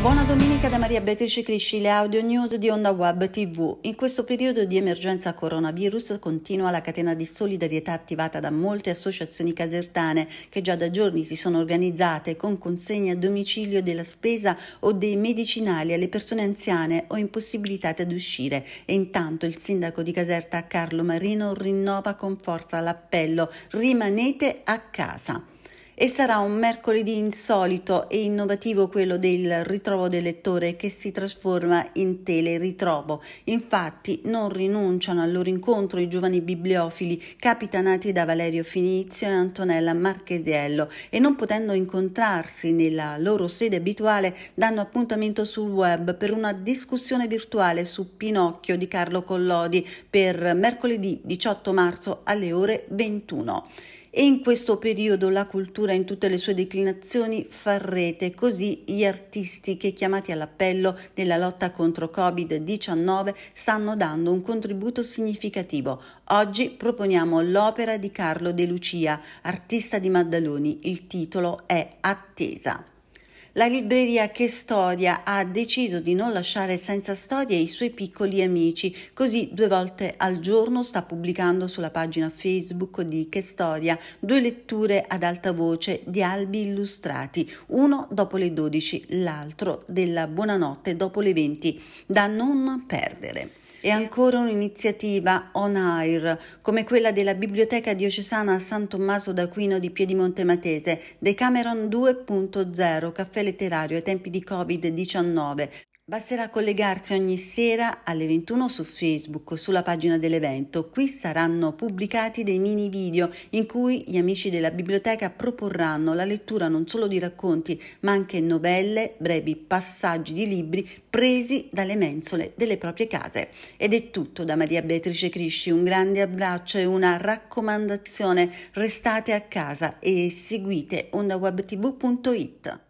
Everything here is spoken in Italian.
Buona domenica da Maria Beatrice Crisci, le audio news di Onda Web TV. In questo periodo di emergenza coronavirus continua la catena di solidarietà attivata da molte associazioni casertane che già da giorni si sono organizzate con consegne a domicilio della spesa o dei medicinali alle persone anziane o impossibilitate ad uscire. E intanto il sindaco di Caserta Carlo Marino rinnova con forza l'appello rimanete a casa. E sarà un mercoledì insolito e innovativo quello del ritrovo del lettore che si trasforma in teleritrovo. Infatti non rinunciano al loro incontro i giovani bibliofili capitanati da Valerio Finizio e Antonella Marchesiello e non potendo incontrarsi nella loro sede abituale danno appuntamento sul web per una discussione virtuale su Pinocchio di Carlo Collodi per mercoledì 18 marzo alle ore 21 e in questo periodo la cultura in tutte le sue declinazioni fa rete, così gli artisti che chiamati all'appello nella lotta contro Covid-19 stanno dando un contributo significativo. Oggi proponiamo l'opera di Carlo De Lucia, artista di Maddaloni, il titolo è Attesa. La libreria che Storia ha deciso di non lasciare senza storie i suoi piccoli amici, così due volte al giorno sta pubblicando sulla pagina Facebook di Che Storia due letture ad alta voce di albi illustrati, uno dopo le 12, l'altro della buonanotte dopo le 20, da non perdere e ancora un'iniziativa on air come quella della Biblioteca Diocesana San Tommaso d'Aquino di Piedimonte Matese, Decameron 2.0, caffè letterario ai tempi di Covid-19, Basterà collegarsi ogni sera alle 21 su Facebook sulla pagina dell'evento. Qui saranno pubblicati dei mini video in cui gli amici della biblioteca proporranno la lettura non solo di racconti, ma anche novelle, brevi passaggi di libri presi dalle mensole delle proprie case. Ed è tutto da Maria Beatrice Crisci, un grande abbraccio e una raccomandazione. Restate a casa e seguite ondawebtv.it.